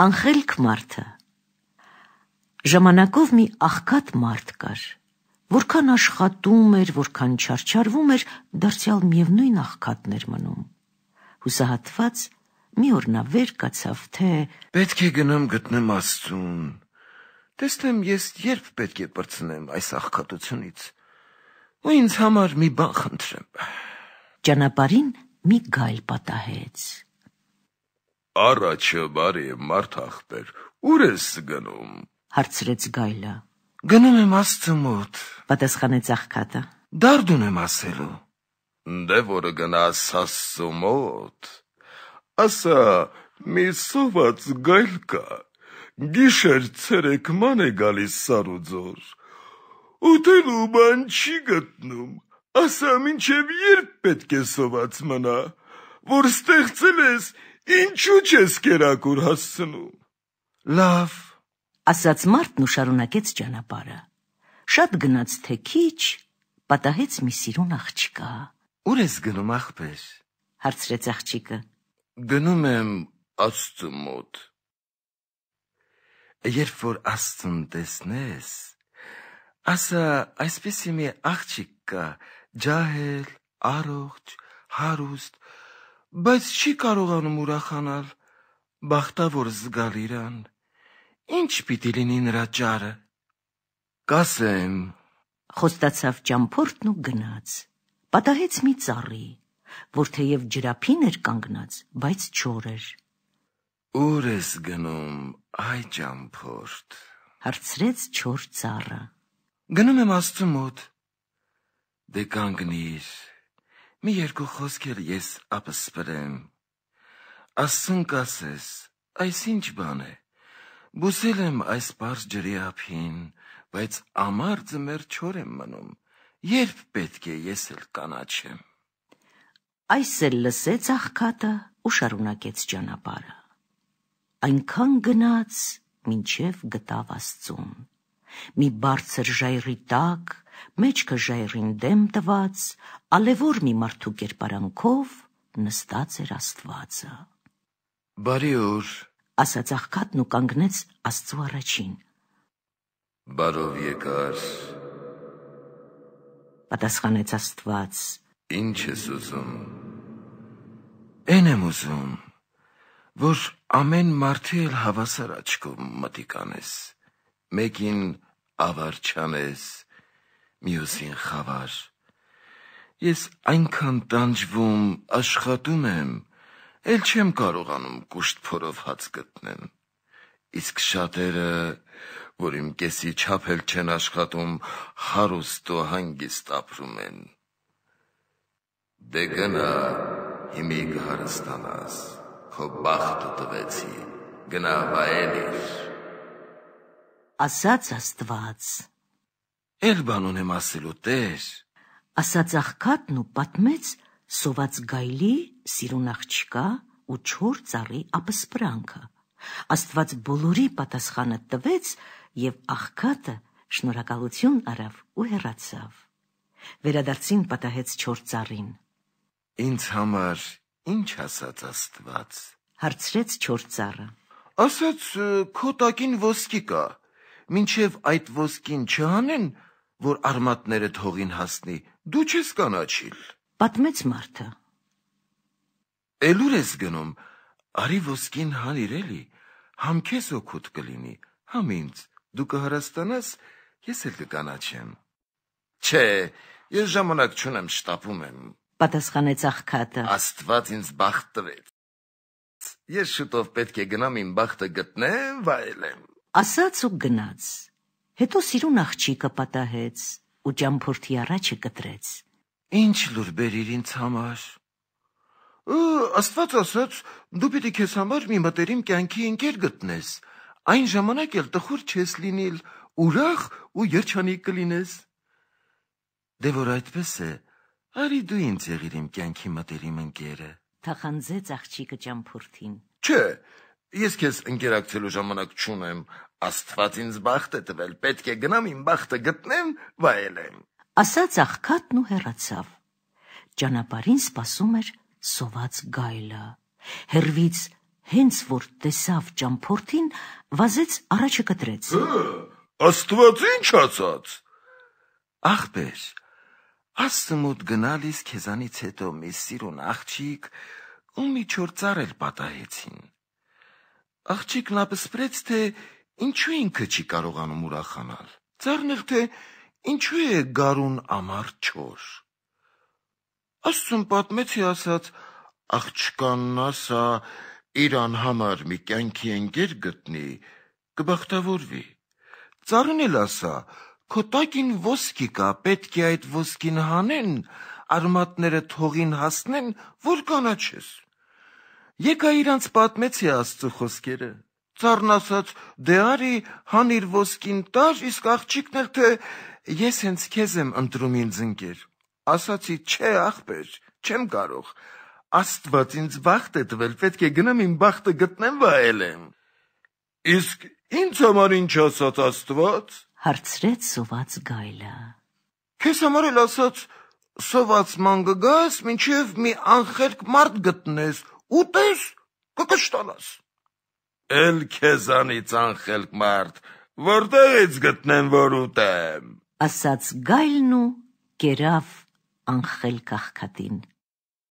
Անխելք մարդը։ Ժամանակով մի աղքատ մարդ կար, որքան աշխատում էր, որքան չարչարվում էր, դարձյալ միևնույն աղքատն էր մնում։ Հուսահատված մի օր նա վեր կացավ, թե պետք է գնամ գտնեմ Աստծուն։ Տեսնեմ ես երբ պետք է բրցնեմ այս աղքատությունից ու ինձ համար մի բան խնդրեմ։ Ճանապարհին մի գայլ պատահեց։ Առաջը բարի մարդ ախպեր, ուր ես գնում։ Հարցրեց Գայլը։ Գնում եմ աստծո մոտ, պատասխանեց աղքատը։ Դարդուն եմ ասելու։ Դե որը գնաս աստծո մոտ։ Ասա, մի սոված գայլ կա։ Գիշեր ցերեկման է գալիս սարուձոր։ Ուտելու բան չի գտնում։ Ասա, ինչև երբ պետք է սոված մնա, որ ստեղծել ես Ինչու՞ չես կերակուր հասցնում։ Լավ, ասաց Մարտն ու շարունակեց ճանապարհը։ Շատ գնաց թե քիչ, պատահեց մի սիրուն աղջիկա։ Ուր ես գնում, ախպեր։ հարցրեց աղջիկը։ Գնում եմ Աստծո մոտ։ Երբ որ Աստծուն տեսնես, ասա, այսպես մի աղջիկ կա, ջահել, առողջ, հարուստ, բայց չի կարողանում ուրախանալ բախտավոր զգալ իրան։ Ինչ պիտի լինի նրա ճարը։ Կասեմ, խոստացավ ճամփորդն ու գնաց։ Պատահեց մի ծառի, որ թեև ջրափին էր կանգնած, բայց չոր էր։ Ուր ես գնում, այ ճամփորդ։ Հարցրեց չոր ծառը։ Գնում եմ աստծո մոտ։ Դե կանգնիր Մի երկու խոսք էլ ես ապսպրեմ։ Աստծուն կասես, այս ինչ բան է։ Բուսել եմ այս պարզ ջրի ափին, բայց ամար ձմեր չոր եմ մնում։ Երբ պետք է ես էլ կանաչեմ։ Այս էլ լսեց աղքատը ու շարունակեց ճանապարհը։ Այնքան գնաց, մինչև գտավ Աստծուն։ Մի բարձր ժայռի տակ, մեջքը ժայռին դեմ տված, ալևոր մի մարդու կերպարանքով նստած էր Աստվածը։ Բարի օր, ասաց աղքատն ու կանգնեց Աստծո առաջին։ Բարով եկար։ Պատասխանեց Աստված. Ինչ ես ուզում։ Էն եմ ուզում, որ ամեն մարդի էլ հավասար աչքով մտիկ անես։ Մեկին ավարչանես, մյուսին խավար։ Ես այնքան տանջվում աշխատում եմ, ել չեմ կարողանում կուշտ փորով հաց գտնեմ։ Իսկ շատերը, որ իմ կեսի չափ էլ չեն աշխատում, հարուստ ու հանգիստ ապրում են։ Դե գնա, հիմի կհարստանաս, քո բախտը տվեցի, գնա վայելիր։ Ասաց Աստված Էլ բան ունեմ ասելու, տեր։ Ասաց աղքատն ու պատմեց սոված գայլի սիրուն աղջկա ու չոր ծառի ապսպրանքը։ Աստված բոլորի պատասխանը տվեց եւ աղքատը շնորհակալություն արավ ու հեռացավ։ Վերադարձին պատահեց չոր ծառին։ Ինձ համար ինչ ասաց Աստված։ Հարցրեց չոր ծառը։ Ասաց քո տակին ոսկի կա։ Մինչև այդ ոսկին չհանեն, որ արմատները թողին հասնի, դու չես կանաչիլ։ Պատմեց մարդը։ Էլուր ես գնում, արի ոսկին հանիրելի, համ քեզ օգուտ կլինի, համ ինձ, դու կհարաստանաս, ես էլ կկանաչեմ։ Չէ, ես ժամանակ չունեմ, շտապում եմ։ Պատասխանեց աղքատը։ Աստված ինձ բախտ տվեց։ Ես շուտով պետք է գնամ իմ բախտը գտնեմ, վայելեմ։ Ասաց ու գնաց։ Հետո սիրուն աղջիկը պատահեց ու ճամփորդի առաջը կտրեց։ Ինչ լուրբեր իր ինձ համար։ Աստված ասաց, դու պիտի քեզ համար մի մտերիմ կյանքի ընկեր գտնես։ Այն ժամանակ էլ տխուր չես լինիլ, ուրախ ու երջանիկ կլինես։ Դե որ այդպես է, արի դու ինձ եղիր իմ կյանքի մտերիմ ընկերը։ Թախանձեց աղջիկը ճամփորդին։ Չէ, Ես քեզ ընկերակցելու ժամանակ չունեմ։ Աստված ինձ բախտ է տվել, պետք է գնամ իմ բախտը գտնեմ, վայելեմ։ Ասաց աղքատն ու հեռացավ։ Ճանապարհին սպասում էր սոված գայլը։ Հերվից հենց որ տեսավ ճամփորդին, վազեց առաջը կտրեց։ Աստված ինչ ասաց։ Ախպեր, աստծո մոտ գնալիս քեզանից հետո մի սիրուն աղջիկ ու մի չորցար էլ պատահեցին։ Աղջիկն ապսպրեց, թե ինչու ինքը չի կարողանում ուրախանալ։ Ձեռնել թե ինչու է գարուն ամար չոր։ Աստծուն պատմեցի ասած, աղջկանն ասա իրան համար մի կյանքի ընկեր գտնի, կբախտավորվի։ Ծառն էլ ասա, քո տակին ոսկի կա, պետք է այդ ոսկին հանեն, արմատները թողին հասնեն, որ կանաչես։ Եկա իրանց պատմեցի աստծու խոսքերը։ Ծառն ասաց. «Դե արի, հանիր ոսկին տար, իսկ աղջիկն էլ թե ես հենց քեզ եմ ընտրում ինձ ընկեր»։ Ասացի. «Չէ, ախպեր, չեմ կարող։ Աստված ինձ բախտ է տվել, պետք է գնամ իմ բախտը գտնեմ վայելեմ»։ Իսկ ինձ համար ինչ ասաց Աստված։ Հարցրեց սոված գայլը։ Քեզ համար էլ ասաց. «Սոված ման գգաս, մինչև մի անխելք մարդ գտնես, ու տես կկշտանաս։ Էլ քեզանից անխելք մարդ, որտեղից գտնեմ որ ուտեմ, ասաց գայլն ու կերավ անխել կախքատին։